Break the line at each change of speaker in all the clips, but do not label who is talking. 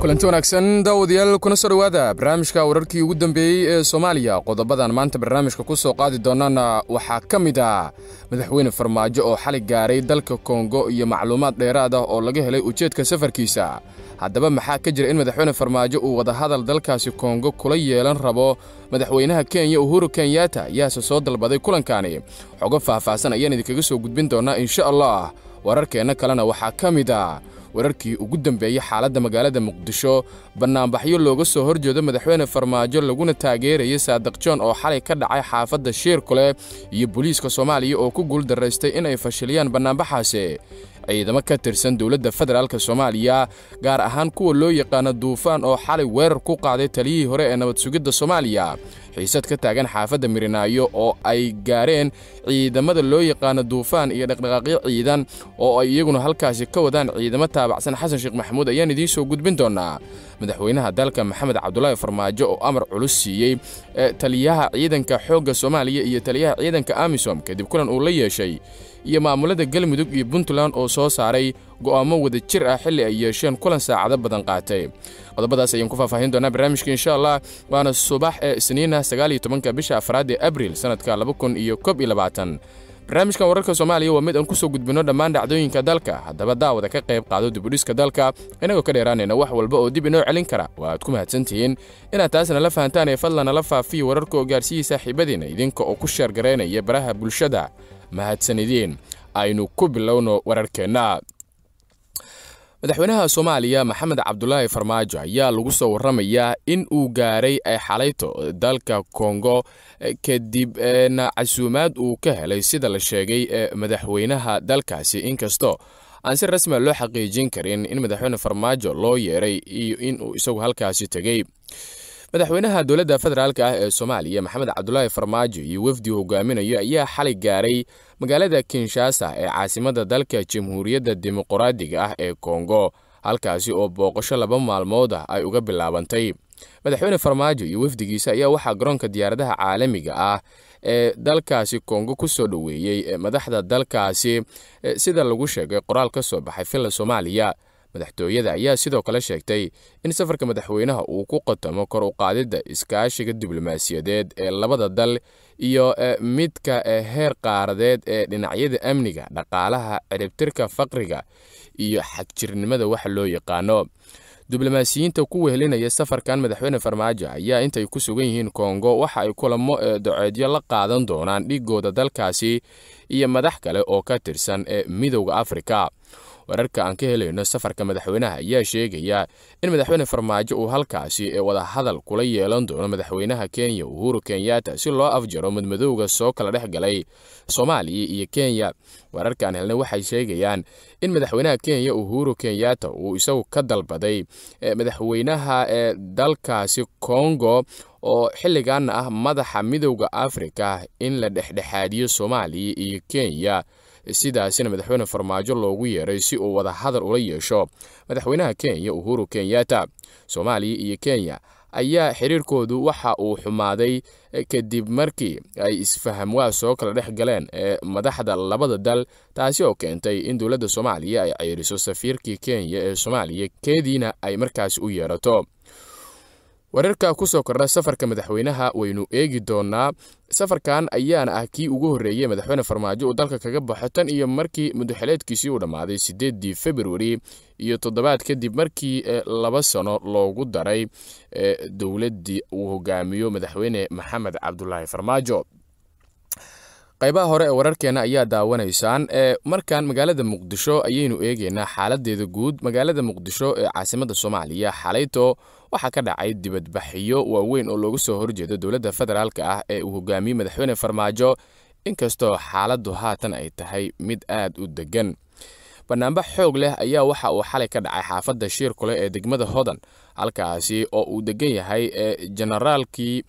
kulanti wanaagsan daawadayaal kuna soo dhawaada barnaamijka wararkii ugu dambeeyey ee soomaaliya qodobadan maanta barnaamijka ku soo qaadi doonana waxaa ka mid ah madaxweyne farmaajo oo xali gaaray dalka koongo iyo macluumaad dheeraad ah oo laga helay ujeedka safarkiisa haddaba maxaa ka jira in madaxweyne farmaajo uu wadahadal dalkaasi kongo kula yeelan rabo madaxweynaha kenya uhuru kenyata yaase soo dalbaday kulankaani xogo faahfaahsan ayaan idinkaga soo gudbin doonnaa insha allah wararkeenna kalena waxaa ka mid a ah wararkii ugu dambeeyey xaaladda magaalada muqdisho bannaanbaxyo looga soo horjeedo madaxweyne farmaajo laguna taageerayay saadiq jon oo xalay ka dhacay xaafadda shiirkule iyo boliiska soomaaliya oo ku guuldaraystay daraystay inay fashiliyaan bannaanbaxaase ciidamo ka tirsan dowladda federaalk soomaaliya gaar ahaan kuwa loo yaqaana duufaan oo xalay weerar ku qaaday taliyihii hore ee nabad sugidda soomaaliya xiisad ka taagan xaafadda mirinaayo oo ay gaareen ciidamada loo yaqaana duufaan iyo dhaqdhaqaaqyo ciidan oo ay iyaguna halkaasi ka wadaan ciidamo taabacsan xasan sheekh maxamuud ayaan idiin soo gudbin doonaa madaxweynaha dalka maxamed cabdulaahi farmaajo oo amar culus siiyey taliyaha ciidanka xoogga soomaaliya iyo taliyaha ciidanka amisom kadib kulan uu la yeeshay iyo maamulada galmudug iyo puntland oo soo saaray go'aamo wada jir ah xilli ay yeesheen kulan saacado badan qaatay qodobadaas ayaan ku faahfaahin doonaa barnaamijka insha allah waana subax ee isniina ah, sagaal iyo tobanka bisha afraad ee abril sannadka laba kun iyo kob iyo labaatan barnaamijkan wararka soomaaliya waa mid aan kusoo gudbino dhammaan dhacdooyinka dalka haddaba daawada ka qayb qaado dibudhiska dalka inagoo ka dheeraanayna wax walba oo dib inoo celin kara waa aad ku mahadsantihiin inaad taasna la fahantaan ee fadlan nala faafiya wararkaoo gaarsiiyey saaxiibadiina idinka oo ku sheergaraynaya baraha bulshada mahadsanideen aynu ku bilowno wararkeenna madaxweynaha soomaaliya maxamed cabdulaahi farmaajo ayaa lagu soo warramayaa in uu gaaray ay eh, xalayto dalka kongo eh, kadib eh, na casuumaad uu ka helay sida la sheegay ee madaxweynaha dalkaasi inkastoo aan si rasmia ah loo xaqiijin karin in madaxweyne farmaajo loo yeeray iyo in uu isagu halkaasi tegey madaxweynaha dowladda federaalk ah ee soomaaliya maxamed cabdulaahi farmaajo iyo wefdi hogaaminayo ayaa xalay gaaray magaalada kinshasa ee caasimadda dalka jamhuuriyadda dimuqraadiga ah ee kongo halkaasi oo booqasho laba maalmood ah ay uga bilaabantay madaxweyne farmaajo iyo wefdigiisa ayaa waxaa garoonka diyaaradaha caalamiga ah ee dalkaasi kongo ku soo dhoweeyey madaxda dalkaasi sida lagu sheegay qoraal ka soo baxay filla soomaaliya madaxtooyada ayaa sidoo kale sheegtay in safarka madaxweynaha uu ku qatamo kor u qaadidda iskaashiga diblomaasiyadeed ee labada dal iyo e, midka e, heer qaaradeed ee dhinacyada amniga dhaqaalaha ciribtirka faqriga iyo xagjirnimada wax loo yaqaano diblomaasiyiinta ku wehelinaya safarkan madaxweyne farmaajo ayaa intay ku sugan yihiin kongo waxa ay kulamo e, doceedyo la qaadan doonaan dhigooda dalkaasi iyo madax kale oo ka tirsan ee midowda afrika wararka aan ka helayno safarka madaxweynaha ayaa sheegaya in madaxweyne farmaajo uu halkaasi ee wadahadal kula yeelan doono madaxweynaha kenya uhuru kenyatta si loo afjaro madmadowga soo kala dhex galay soomaaliya iyo kenya wararka aan helna waxay sheegayaan in madaxweynaha kenya uhuru kenyatta uu isagu ka dalbaday eh, madaxweynaha ee eh, dalkaasi kongo oo xilligaana ah madaxa midowda afrika in la dhexdhexaadiyo soomaaliya iyo kenya sidaasina madaxweyne farmaajo loogu yeeray si uu wada hadal ula yeesho madaxweynaha kenya uhuru kenyatta soomaaliya iyo kenya ayaa xiriirkoodu waxa uu xumaaday eh, kadib markii ay isfaham waa soo kala dhex galeen ee eh, madaxda labada dal taasi oo keentay in dowladda soomaaliya ay ceyriso safiirkii kenya ee soomaaliya keediina ay markaasi u yeerato wararka ku soo kordha safarka madaxweynaha waynu eegi doonaa safarkan ayaana ah kii ugu horreeyey madaxweyne farmaajo uu dalka kaga baxo tan iyo markii muddoxeleedkiisii uu dhammaaday siddeeddii februari iyo toddobaad kadib markii eh, laba sano loogu daray eh, dowladdii uu hogaamiyo madaxweyne maxamed cabdulaahi farmaajo qaybaha hore ee wararkeena ayaa daawanaysaan ee markan magaalada muqdisho ayaynu eegaynaa xaaladeeda guud magaalada muqdisho ee caasimadda soomaaliya xalayto waxaa ka dhacay dibadbaxiyo waaweyn oo loogu soo horjeeda dowladda federaalk ah ee uu hogaamiyey madaxweyne farmaajo inkastoo xaaladdu haatan ay tahay mid aad u deggan bannaambe xoog leh ayaa waxa uu xalay ka dhacay xaafadda shiirkule ee degmada hodan halkaasi oo uu degan yahay jenaraalkii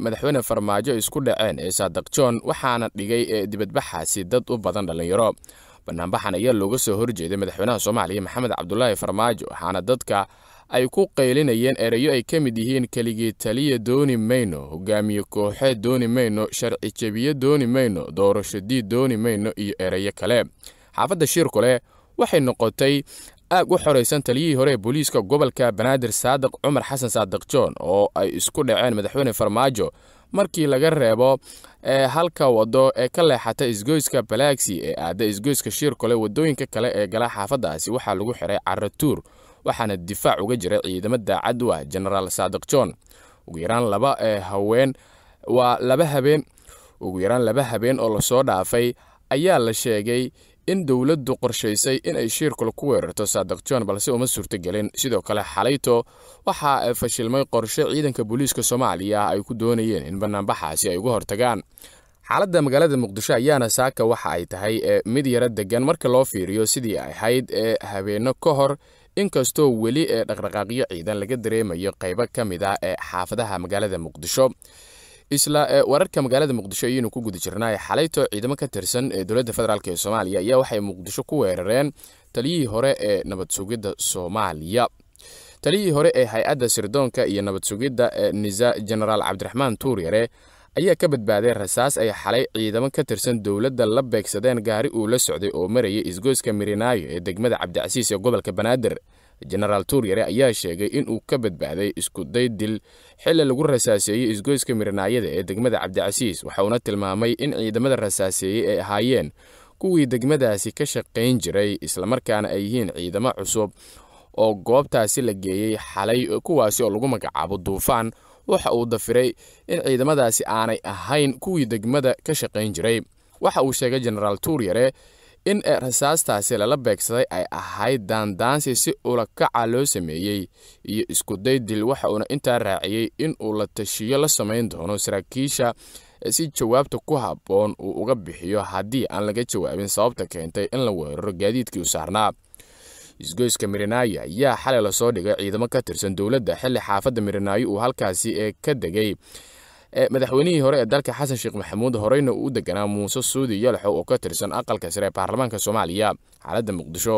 madaxweyne farmaajo isku dhaceen ee saadiq john waxaana dhigay dibadbaxaasi dad u badan dhallinyaro bannaanbaxan ayaa looga soo horjeeday madaxweynaha soomaaliya maxamed cabdulaahi farmaajo waxaana dadka ay ku qaylinayeen erayo ay ka mid yihiin keligii taliya dooni mayno hogaamiye kooxeed dooni mayno sharci jebiye dooni mayno doorashadiid dooni mayno iyo erayo kale xaafadda shiirku waxay noqotay aag u xoraysan taliyihii hore ee booliiska gobolka banaadir saadiq cumar xasan saadiq joon oo ay isku dhaceen madaxweyne farmaajo markii laga reebo eh, halka wado ee ka leexata isgoyska balaagsi ee aada isgoyska shiirkole wadooyinka kale ee gala xaafaddaasi waxaa lagu xiray caratuur waxaana difaac uga jiray ciidamo daacad u ah genaraal saadiq joon ugu yaraan laba eh, haween waa laba habeen ugu yaraan laba habeen oo lasoo dhaafay ayaa la sheegay in dowladdu qorshaysay inay shiirkul ku weerarto saadiq john balse uma suurtogelin sidoo kale xalayto waxa ay fashilmay qorshe ciidanka booliiska soomaaliya ay ku doonayeen in banaanbaxaasi ay uga hortagaan xaaladda magaalada muqdisho ayaana saaka waxa ay tahay e mid yara deggan marka loo fiiriyo sidii ahayd ee habeenno ka hor inkastoo weli ee dhaqdhaqaaqyo ciidan laga dareemayo qaybo ka mid ah ee xaafadaha magaalada muqdisho isla wararka magaalada muqdisho ayaynu ku guda jirnay xalayto ciidamo ka tirsan ee dowladda federaalk ee soomaaliya ayaa waxay muqdisho ku weerareen taliyihii hore ee nabad sugidda soomaaliya taliyihii hore ee hay-adda sirdoonka iyo nabad sugidda nisa jenaraal cabdiraxmaan tuuryare ayaa ka badbaaday rasaas ay xalay ciidamo ka tirsan dowladda la beegsadeen gaari uu la socday oo marayay isgoyska mirinaayo ee degmada cabdicasiis ee gobolka banaadir jenaraal tuuryare ayaa sheegay inuu ka badbaaday iskuday dil xili lagu rasaaseeyey isgoyska mirnaayada ee degmada cabdicasiis waxa uuna tilmaamay in ciidamada rasaaseeyey ay ahaayeen kuwii degmadaasi ka shaqayn jiray islamarkaana ay yihiin ciidamo cusub oo goobtaasi la geeyey xalay kuwaasi oo lagu magacaabo duufaan waxa uu dafiray in ciidamadaasi aanay ahayn kuwii degmada ka shaqayn jiray waxa uu sheegay jenaraal tuuryare in ee rasaastaasi lala beegsaday ay ahayd daandaansi si ula kaca loo sameeyey iyo isku day dil waxa uuna intaa raaciyey in uu la tashiyo la samayn doono saraakiisha si jawaabta ku habboon uu uga bixiyo haddii aan laga jawaabin sababta keentay in la weeraro gaadiidkii u saarnaa isgoyska mirinaayo ayaa xalay lasoo dhigay ciidamo ka tirsan dowladda xilli xaafadda mirinaayo uu halkaasi ee ka degay madaxweynihii hore ee dalka xasan sheekh maxamuud horeyna uu deganaa muuse suudi yalaxow oo ka tirsan aqalka sare ee baarlamaanka soomaaliya xaaladda muqdisho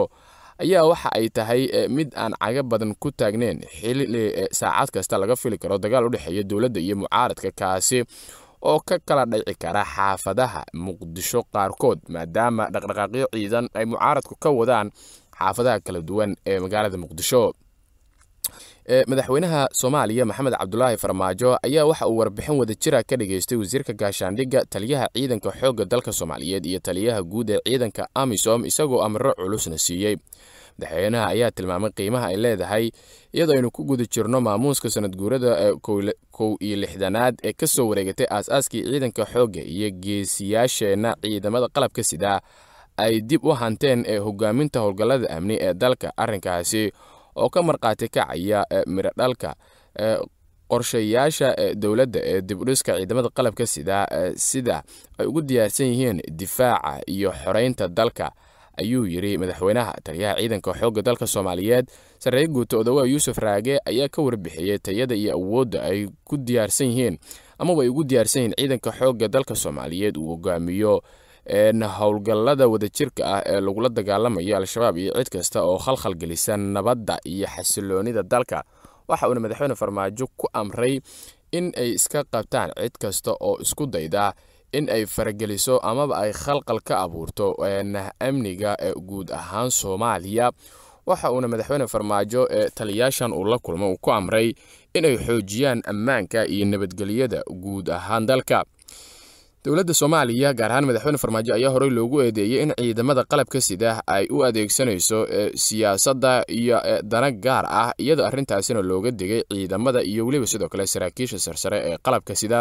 ayaa waxa ay tahay mid aan caga badan ku taagneen xili saacad kasta laga fili karo dagaal u dhexeeya dowladda iyo mucaaradka kaasi oo ka kala dhici kara xaafadaha muqdisho qaarkood maadaama dhaqdhaqaaqyo ciidan ay mucaaradku ka wadaan xaafadaha kala duwan ee magaalada muqdisho madaxweynaha soomaaliya maxamed cabdulaahi farmaajo ayaa waxa uu warbixin wadajira ka dhageystay wasiirka gaashaandhigga taliyaha ciidanka xoogga dalka soomaaliyeed iyo taliyaha guud ee ciidanka amisom isagoo amaro culusna siiyey madaxweynaha ayaa tilmaamay qiimaha ay leedahay iyadoo aynu ku guda jirno maamuuska sanad guurada ee kow iyo lixdanaad ee ka soo wareegatay aas-aaskii ciidanka xoogga iyo geesiyaasheenna ciidamada qalabka sidaa ay dib u hanteen ee hogaaminta howlgallada amni ee dalka arrinkaasi oo ka markhaati kacaya eh, miradhalka eh, qorshayaasha eh, dowladda ee dib udhiska ciidamada qalabka sida sida ay ugu diyaarsan yihiin difaaca iyo xoreynta dalka ayuu yidhi madaxweynaha taliyaha ciidanka xoogga dalka soomaaliyeed sarreeye guuta odawaa yuusuf raage ayaa ka warbixiyey tayada iyo awoodda ay ku diyaarsan yihiin amaba ay ugu diyaarsan yihiin ciidanka xoogga dalka soomaaliyeed uu hogaamiyo howlgallada wadajirka ah ee lagula dagaalamayo al-shabaab iyo cid kasta oo khalkhal gelisa nabadda iyo xasiloonida dalka waxa uuna madaxweyne farmaajo ku amray in ay iska qabtaan cid kasta oo isku dayda in ay farageliso amaba ay khalqal ka abuurto amniga ee guud ahaan soomaaliya waxa uuna madaxweyne farmaajo ee taliyaashan uu la kulmo uu ku amray inay xoojiyaan ammaanka iyo nabadgelyada guud ahaan dalka dowladda soomaaliya gaar ahaan madaxweyne farmaajo ayaa horey loogu eedeeyey in ciidamada qalabka sida ay u adeegsanayso siyaasadda iyo dana gaar ah iyadoo arrintaasina looga degay ciidamada iyo weliba sidoo kale saraakiisha sarsare ee qalabka sida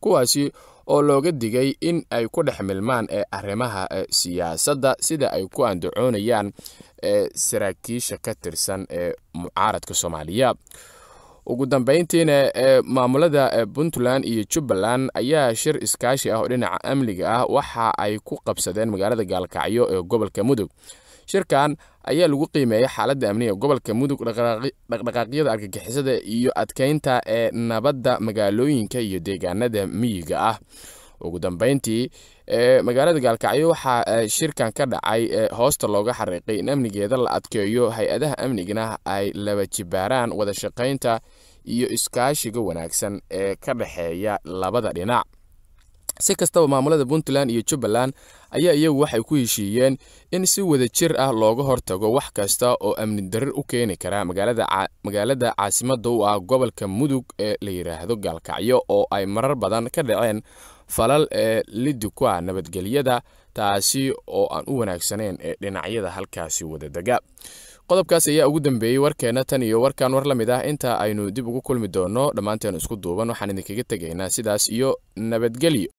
kuwaasi oo looga digay in ay ku dhex milmaan arrimaha siyaasadda sida ay ku andacoonayaan saraakiisha ka tirsan ee mucaaradka soomaaliya ugu dambeyntiina ee maamulada puntland iyo jubbaland ayaa shir iskaashi ah oo dhinaca amniga ah waxa ay ku qabsadeen magaalada gaalkacyo ee gobolka mudug shirkan ayaa lagu qiimeeyay xaaladda amniga ee gobolka mudug dhaqdhaqaaqyada argagixisada iyo adkeynta ee nabadda magaalooyinka iyo deegaanada miyiga ah ugu dambeyntii magaalada gaalkacyo waxaa shirkan ka dhacay hoosta looga xariiqay in amnigeeda la adkeeyo hay-adaha amnigana ay laba jibaaraan wada shaqaynta iyo iskaashiga wanaagsan ee ka dhexeeya labada dhinac si kastaba maamulada puntland iyo jubbaland ayaa iyagu waxay ku heshiiyeen in si wada jir ah looga hortago wax kasta oo amni darir u keeni kara magaalada caasimadda u ah gobolka mudug ee la yidhaahdo gaalkacyo oo ay marar badan ka dhaceen falal ee lidi ah nabadgelyada taasi oo aan u wanaagsaneyn ee dhinacyada halkaasi wada dega qodobkaas ayaa ugu dambeeyey warkeenna tan iyo warkan war la ah inta aynu dib ugu kulmi doonno dhammaanteen isku duuban waxaan idinkaga tegaynaa sidaas iyo nabadgelyo